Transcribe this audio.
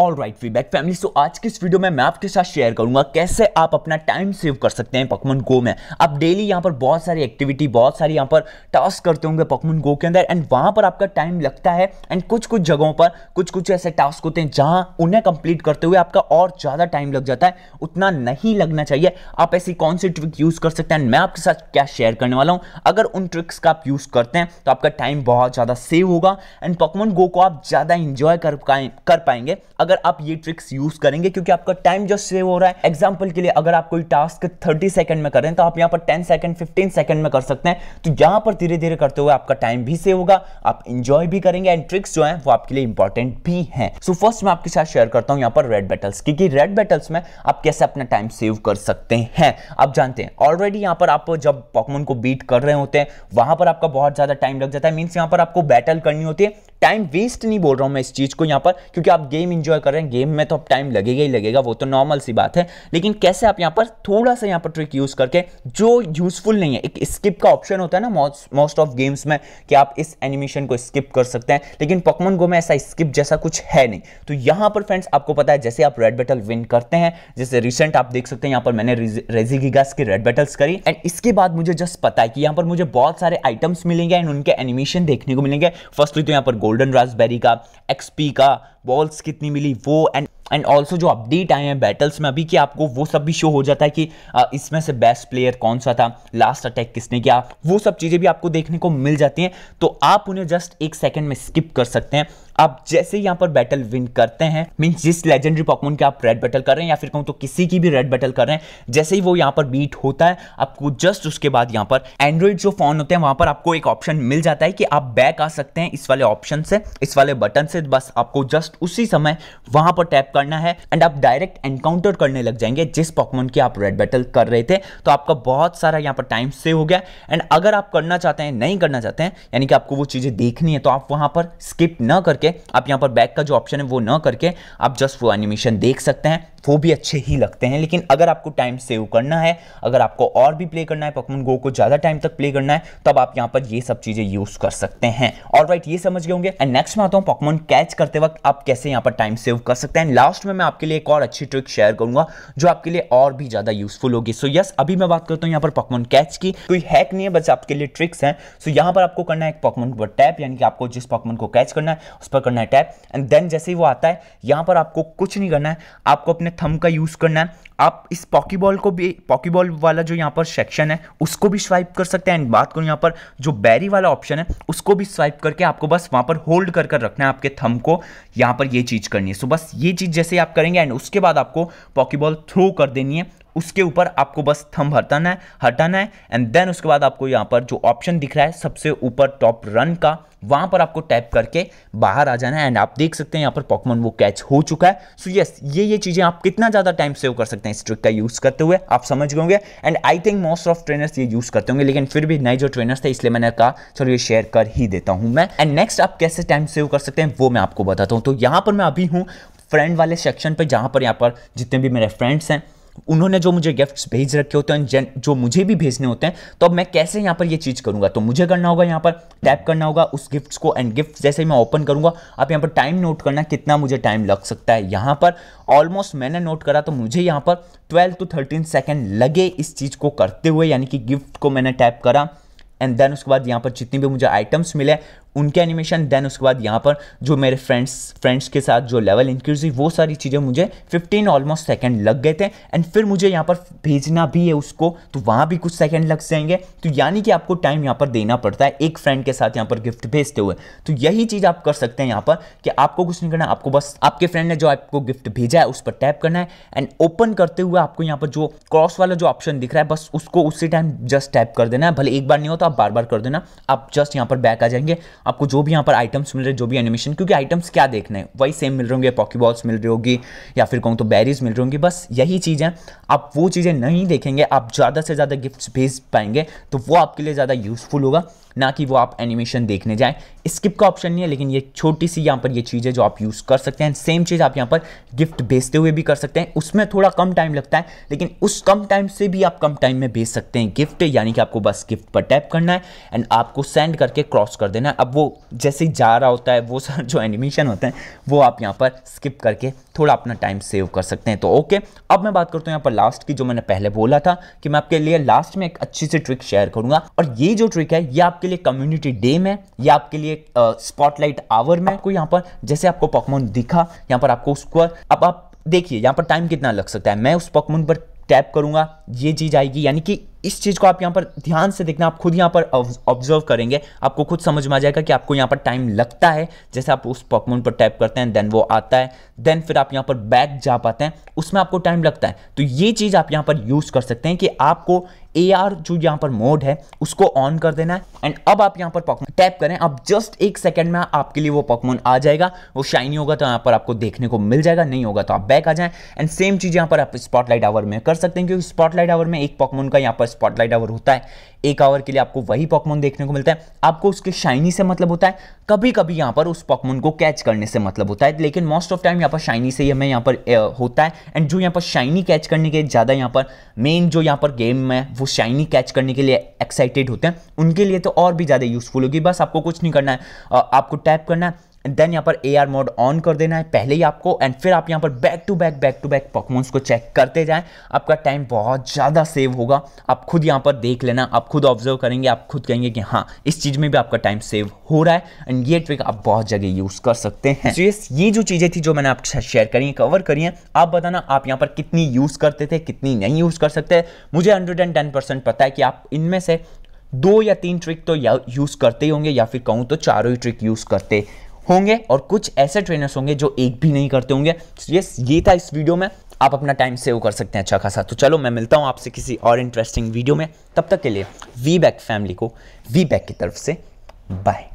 all right feedback family so आज की इस वीडियो में मैं आपके साथ शेयर करूंगा कैसे आप अपना टाइम सेव कर सकते हैं पकमन गो में आप डेली यहाँ पर बहुत सारी एक्टिविटी बहुत सारी यहाँ पर टास्क करते होंगे पकमन गो के अंदर एंड वहाँ पर आपका टाइम लगता है एंड कुछ कुछ जगहों पर कुछ कुछ ऐसे टास्क होते हैं जहाँ उन्हें कंप्लीट करते हुए आपका और ज़्यादा टाइम लग जाता है उतना नहीं लगना चाहिए आप ऐसी कौन सी ट्रिक यूज़ कर सकते हैं मैं आपके साथ क्या शेयर करने वाला हूँ अगर उन ट्रिक्स का आप यूज़ करते हैं तो आपका टाइम बहुत ज़्यादा सेव होगा एंड पकमन गो को आप ज़्यादा इंजॉय कर पाएंगे अगर अगर आप ये ट्रिक्स यूज करेंगे क्योंकि आपका टाइम जो सेव हो रहा है एग्जाम्पल के लिए अगर आप कोई टास्क थर्टी सेकंड में करें तो आप यहाँ पर टेन सेकंड फिफ्टीन सेकंड में कर सकते हैं तो यहाँ पर धीरे धीरे करते हुए आपका टाइम भी सेव होगा आप इंजॉय भी करेंगे एंड ट्रिक्स जो है वो आपके लिए इंपॉर्टेंट भी है सो फर्स्ट मैं आपके साथ शेयर करता हूँ यहाँ पर रेड बैटल्स क्योंकि रेड बैटल्स में आप कैसे अपना टाइम सेव कर सकते हैं आप जानते हैं ऑलरेडी यहाँ पर आप जब पॉकमोन को बीट कर रहे होते हैं वहां पर आपका बहुत ज्यादा टाइम लग जाता है मीन्स यहाँ पर आपको बैटल करनी होती है टाइम वेस्ट नहीं बोल रहा हूँ मैं इस चीज़ को यहाँ पर क्योंकि आप गेम इंजॉय कर रहे हैं गेम में तो अब टाइम लगेगा ही लगेगा वो तो नॉर्मल सी बात है लेकिन कैसे आप यहाँ पर थोड़ा सा यहाँ पर ट्रिक यूज़ करके जो यूज़फुल नहीं है एक स्किप का ऑप्शन होता है ना मोस्ट ऑफ गेम्स में कि आप इस एनिमेशन को स्किप कर सकते हैं लेकिन पकमन गो में ऐसा स्किप जैसा कुछ है नहीं तो यहाँ पर फ्रेंड्स आपको पता है जैसे आप रेड बेटल विन करते हैं जैसे रिसेंट आप देख सकते हैं यहाँ पर मैंने रेजिगिगास की रेड बेटल्स करी एंड इसके बाद मुझे जस्ट पता है कि यहाँ पर मुझे बहुत सारे आइटम्स मिलेंगे एंड उनके एनिमेशन देखने को मिलेंगे फर्स्टली तो यहाँ पर गोल्डन रास्पबेरी का एक्सपी का बॉल्स कितनी मिली वो एंड एंड ऑल्सो जो अपडेट आए हैं बैटल्स में अभी कि आपको वो सब भी शो हो जाता है कि इसमें से बेस्ट प्लेयर कौन सा था लास्ट अटैक किसने किया वो सब चीज़ें भी आपको देखने को मिल जाती हैं तो आप उन्हें जस्ट एक सेकंड में स्किप कर सकते हैं आप जैसे यहाँ पर बैटल विन करते हैं मीन्स जिस लेजेंडरी पॉकमोन के आप रेड बैटल कर रहे हैं या फिर कहूँ तो किसी की भी रेड बैटल कर रहे हैं जैसे ही वो यहाँ पर बीट होता है आपको जस्ट उसके बाद यहाँ पर एंड्रॉइड जो फोन होते हैं वहाँ पर आपको एक ऑप्शन मिल जाता है कि आप बैक आ सकते हैं इस वाले ऑप्शन से इस वाले बटन से बस आपको जस्ट जस्ट उसी समय वहां पर टैप करना है एंड आप डायरेक्ट एनकाउंटर करने लग जाएंगे जिस पॉकमोन की आप रेड बैटल कर रहे थे तो आपका बहुत सारा यहाँ पर टाइम सेव हो गया एंड अगर आप करना चाहते हैं नहीं करना चाहते हैं यानी कि आपको वो चीज़ें देखनी है तो आप वहां पर स्किप न करके आप यहाँ पर बैक का जो ऑप्शन है वो न करके आप जस्ट वो एनिमेशन देख सकते हैं वो भी अच्छे ही लगते हैं लेकिन अगर आपको टाइम सेव करना है अगर आपको और भी प्ले करना है पकमन गो को ज़्यादा टाइम तक प्ले करना है तब आप यहाँ पर ये सब चीज़ें यूज़ कर सकते हैं और राइट ये समझ गए होंगे एंड नेक्स्ट में आता हूँ पकमन कैच करते वक्त आप कैसे यहाँ पर टाइम सेव कर सकते हैं लास्ट में मैं आपके लिए एक और अच्छी ट्रिक शेयर करूंगा जो आपके लिए और भी ज़्यादा यूजफुल होगी सो so, यस yes, अभी मैं बात करता हूँ यहाँ पर पॉकमोन कैच की कोई हैक नहीं है बस आपके लिए ट्रिक्स हैं सो so, यहाँ पर आपको करना है एक पॉकमोन पर टैप यानी कि आपको जिस पॉकमोन को कैच करना है उस पर करना है टैप एंड देन जैसे ही वो आता है यहाँ पर आपको कुछ नहीं करना है आपको अपने थम का यूज़ करना है आप इस पॉकीबॉल को भी पॉकीबॉल वाला जो यहाँ पर सेक्शन है उसको भी स्वाइप कर सकते हैं एंड बात करूँ यहाँ पर जो बैरी वाला ऑप्शन है उसको भी स्वाइप करके आपको बस वहाँ पर होल्ड कर कर रखना है आपके थम को यहाँ पर ये चीज़ करनी है सो बस ये चीज़ जैसे आप करेंगे एंड उसके बाद आपको पॉकीबॉल थ्रो कर देनी है उसके ऊपर आपको बस थंब हटाना है हटाना है एंड देन उसके बाद आपको यहाँ पर जो ऑप्शन दिख रहा है सबसे ऊपर टॉप रन का वहाँ पर आपको टैप करके बाहर आ जाना है एंड आप देख सकते हैं यहाँ पर पॉकमन वो कैच हो चुका है सो so यस yes, ये ये चीज़ें आप कितना ज़्यादा टाइम सेव कर सकते हैं इस ट्रिक का यूज़ करते हुए आप समझ गए होंगे and I think most of trainers ये यूज़ करते होंगे लेकिन फिर भी नए जो ट्रेनर्स थे इसलिए मैंने कहा चलो ये शेयर कर ही देता हूँ मैं एंड नेक्स्ट आप कैसे टाइम सेव कर सकते हैं वो मैं आपको बताता हूँ तो यहाँ पर मैं अभी हूँ फ्रेंड वाले सेक्शन पर जहाँ पर यहाँ पर जितने भी मेरे फ्रेंड्स हैं उन्होंने जो मुझे गिफ्ट्स भेज रखे होते हैं जो मुझे भी भेजने होते हैं तो अब मैं कैसे यहाँ पर ये चीज़ करूँगा तो मुझे करना होगा यहाँ पर टैप करना होगा उस गिफ्ट्स को एंड गिफ्ट जैसे मैं ओपन करूँगा आप यहाँ पर टाइम नोट करना कितना मुझे टाइम लग सकता है यहाँ पर ऑलमोस्ट मैंने नोट करा तो मुझे यहाँ पर ट्वेल्व टू थर्टीन सेकेंड लगे इस चीज़ को करते हुए यानी कि गिफ्ट को मैंने टैप करा एंड देन उसके बाद यहाँ पर जितने भी मुझे आइटम्स मिले उनके एनिमेशन देन उसके बाद यहाँ पर जो मेरे फ्रेंड्स फ्रेंड्स के साथ जो लेवल इंक्रीज हुई वो सारी चीज़ें मुझे 15 ऑलमोस्ट सेकंड लग गए थे एंड फिर मुझे यहाँ पर भेजना भी है उसको तो वहाँ भी कुछ सेकंड लग जाएंगे तो यानी कि आपको टाइम यहाँ पर देना पड़ता है एक फ्रेंड के साथ यहाँ पर गिफ्ट भेजते हुए तो यही चीज़ आप कर सकते हैं यहाँ पर कि आपको कुछ नहीं करना आपको बस आपके फ्रेंड ने जो आपको गिफ्ट भेजा है उस पर टैप करना है एंड ओपन करते हुए आपको यहाँ पर जो क्रॉस वाला जो ऑप्शन दिख रहा है बस उसको उसी टाइम जस्ट टैप कर देना है भले एक बार नहीं हो तो आप बार बार कर देना आप जस्ट यहाँ पर बैक आ जाएंगे आपको जो भी यहाँ पर आइटम्स मिल रहे जो भी एनिमेशन क्योंकि आइटम्स क्या देखने हैं वही सेम मिल रहे होंगे पॉकीबॉल्स मिल रही होगी या फिर कहूँ तो बैरीज मिल रही होंगी बस यही चीज़ें आप वो चीज़ें नहीं देखेंगे आप ज़्यादा से ज़्यादा गिफ्ट्स भेज पाएंगे तो वो आपके लिए ज़्यादा यूज़फुल होगा ना कि वो आप एनिमेशन देखने जाएं स्किप का ऑप्शन नहीं है लेकिन ये छोटी सी यहाँ पर ये चीज़ है जो आप यूज़ कर सकते हैं सेम चीज़ आप यहाँ पर गिफ्ट भेजते हुए भी कर सकते हैं उसमें थोड़ा कम टाइम लगता है लेकिन उस कम टाइम से भी आप कम टाइम में भेज सकते हैं गिफ्ट यानी कि आपको बस गिफ्ट पर टैप करना है एंड आपको सेंड करके क्रॉस कर देना है अब वो जैसे ही जा रहा होता है वो सर जो एनिमेशन होते हैं वो आप यहाँ पर स्किप करके थोड़ा अपना टाइम सेव कर सकते हैं तो ओके अब मैं बात करता हूँ यहाँ पर लास्ट की जो मैंने पहले बोला था कि मैं आपके लिए लास्ट में एक अच्छी सी ट्रिक शेयर करूँगा और ये जो ट्रिक है ये आपके लिए कम्युनिटी डे में या आपके लिए स्पॉटलाइट आवर में आपको यहाँ पर जैसे आपको पॉकमोन दिखा यहाँ पर आपको उसको अब आप देखिए यहाँ पर टाइम कितना लग सकता है मैं उस पॉकमोन पर टैप करूंगा ये चीज़ आएगी यानी कि इस चीज़ को आप यहाँ पर ध्यान से देखना आप खुद यहाँ पर ऑब्जर्व करेंगे आपको खुद समझ में आ जाएगा कि आपको यहाँ पर टाइम लगता है जैसे आप उस पॉकमोन पर टैप करते हैं देन वो आता है देन फिर आप यहाँ पर बैक जा पाते हैं उसमें आपको टाइम लगता है तो ये चीज़ आप यहाँ पर यूज़ कर सकते हैं कि आपको ए आर जो यहाँ पर मोड है उसको ऑन कर देना है एंड अब आप यहाँ पर पॉकमोन टैप करें अब जस्ट एक सेकंड में आपके लिए वो पॉकमोन आ जाएगा वो शाइनी होगा तो यहाँ पर आपको देखने को मिल जाएगा नहीं होगा तो आप बैक आ जाएं एंड सेम चीज़ यहाँ पर आप स्पॉटलाइट आवर में कर सकते हैं क्योंकि स्पॉटलाइट आवर में एक पॉकमोन का यहाँ पर स्पॉटलाइट आवर होता है एक आवर के लिए आपको वही पॉकमोन देखने को मिलता है आपको उसके शाइनी से मतलब होता है कभी कभी यहाँ पर उस पॉकमोन को कैच करने से मतलब होता है लेकिन मोस्ट ऑफ टाइम यहाँ पर शाइनी से ही हमें यहाँ पर होता है एंड जो यहाँ पर शाइनी कैच करने के ज़्यादा यहाँ पर मेन जो यहाँ पर गेम है वो शाइनी कैच करने के लिए एक्साइटेड होते हैं उनके लिए तो और भी ज़्यादा यूजफुल होगी बस आपको कुछ नहीं करना है आपको टैप करना है एंड देन यहाँ पर ए आर मोड ऑन कर देना है पहले ही आपको एंड फिर आप यहाँ पर back to back back to back pokemons को चेक करते जाएं आपका टाइम बहुत ज़्यादा सेव होगा आप खुद यहाँ पर देख लेना आप खुद ऑब्जर्व करेंगे आप खुद कहेंगे कि हाँ इस चीज़ में भी आपका टाइम सेव हो रहा है एंड ये ट्रिक आप बहुत जगह यूज़ कर सकते हैं तो ये जो चीज़ें थी जो मैंने आपके साथ शेयर करी कवर करी हैं आप बताना आप यहाँ पर कितनी यूज़ करते थे कितनी नहीं यूज़ कर सकते मुझे हंड्रेड एंड टेन परसेंट पता है कि आप इनमें से दो या तीन ट्रिक तो यूज़ करते ही होंगे या फिर कहूँ तो चारों ही ट्रिक यूज़ करते होंगे और कुछ ऐसे ट्रेनर्स होंगे जो एक भी नहीं करते होंगे यस ये था इस वीडियो में आप अपना टाइम सेव कर सकते हैं अच्छा खासा तो चलो मैं मिलता हूँ आपसे किसी और इंटरेस्टिंग वीडियो में तब तक के लिए वी बैक फैमिली को वी बैक की तरफ से बाय